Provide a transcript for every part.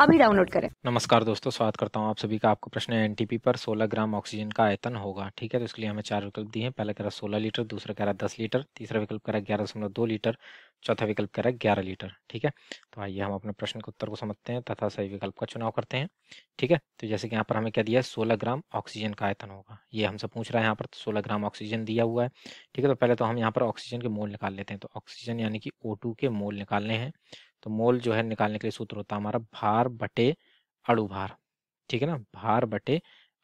अभी डाउनलोड करें नमस्कार दोस्तों स्वागत करता हूं आप सभी का आपको प्रश्न है एनटीपी पर 16 ग्राम ऑक्सीजन का आयतन होगा ठीक है तो इसके लिए हमें चार विकल्प दिए हैं पहला कह रहा सोलह लीटर दूसरा कह रहा दस लीटर तीसरा विकल्प कह रहा ग्यारह दशमलव दो लीटर चौथा विकल्प कह रहा है ग्यारह लीटर ठीक है तो आइए हम अपने प्रश्न के उत्तर को समझते हैं तथा सही विकल्प का चुनाव करते हैं ठीक है तो जैसे कि यहाँ पर हमें क्या दिया है सोलह ग्राम ऑक्सीजन का आयतन होगा ये हमसे पूछ रहा है यहाँ पर तो सोलह ग्राम ऑक्सीजन दिया हुआ है ठीक है तो पहले तो हम यहाँ पर ऑक्सीजन के मोल निकाल लेते हैं तो ऑक्सीजन यानी कि ओ के मोल निकालने हैं तो मोल जो है निकालने के लिए सूत्र होता है हमारा भार बटे अड़ु भार ठीक है ना भार बटे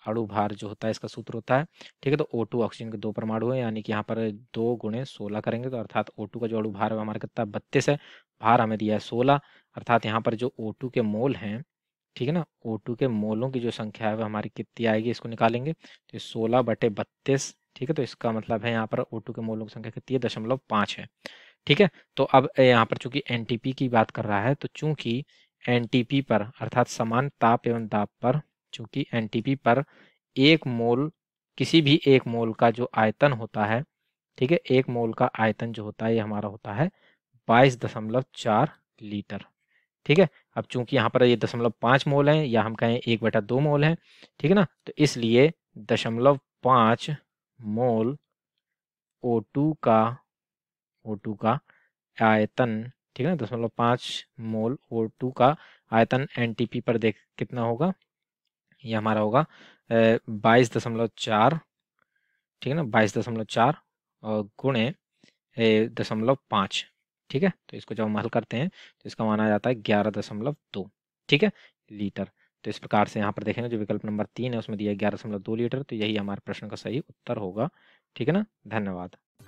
अड़ु भार जो होता है इसका सूत्र होता है ठीक है तो ओ टू ऑक्सीजन के दो परमाणु है यानी कि यहाँ पर दो गुणे सोलह करेंगे तो अर्थात ओ टू का जो अड़ु भार है हमारा कितना बत्तीस है भार हमें दिया है सोलह अर्थात यहाँ पर जो ओ टू के मोल हैं ठीक है ना ओ टू के मोलों की जो संख्या है वह हमारी कितनी आएगी इसको निकालेंगे तो सोलह बटे बत्तीस ठीक है तो इसका मतलब है यहाँ पर ओ टू के मोलों की संख्या कितनी है दशमलव पाँच है ठीक है तो अब यहाँ पर चूंकि एन की बात कर रहा है तो चूंकि एन पर अर्थात समान ताप एवं दाब पर चूंकि एन पर एक मोल किसी भी एक मोल का जो आयतन होता है ठीक है एक मोल का आयतन जो होता है ये हमारा होता है बाईस दशमलव चार लीटर ठीक है अब चूंकि यहाँ पर ये दशमलव पाँच मोल हैं या हम कहें एक बटा दो मोल हैं ठीक है ना तो इसलिए दशमलव पाँच मोल ओ टू का ओ टू का आयतन ठीक है ना दशमलव पाँच मोल ओ टू का आयतन एन टी पी पर देख कितना होगा ये हमारा होगा बाईस दशमलव चार ठीक है ना बाईस दशमलव चार और गुणे दशमलव पाँच ठीक है तो इसको जब हम हल करते हैं तो इसका माना जाता है ग्यारह दशमलव दो ठीक है लीटर तो इस प्रकार से यहाँ पर देखेंगे जो विकल्प नंबर तीन है उसमें दिया ग्यारह दशमलव दो लीटर तो यही हमारे प्रश्न का सही उत्तर होगा ठीक है ना धन्यवाद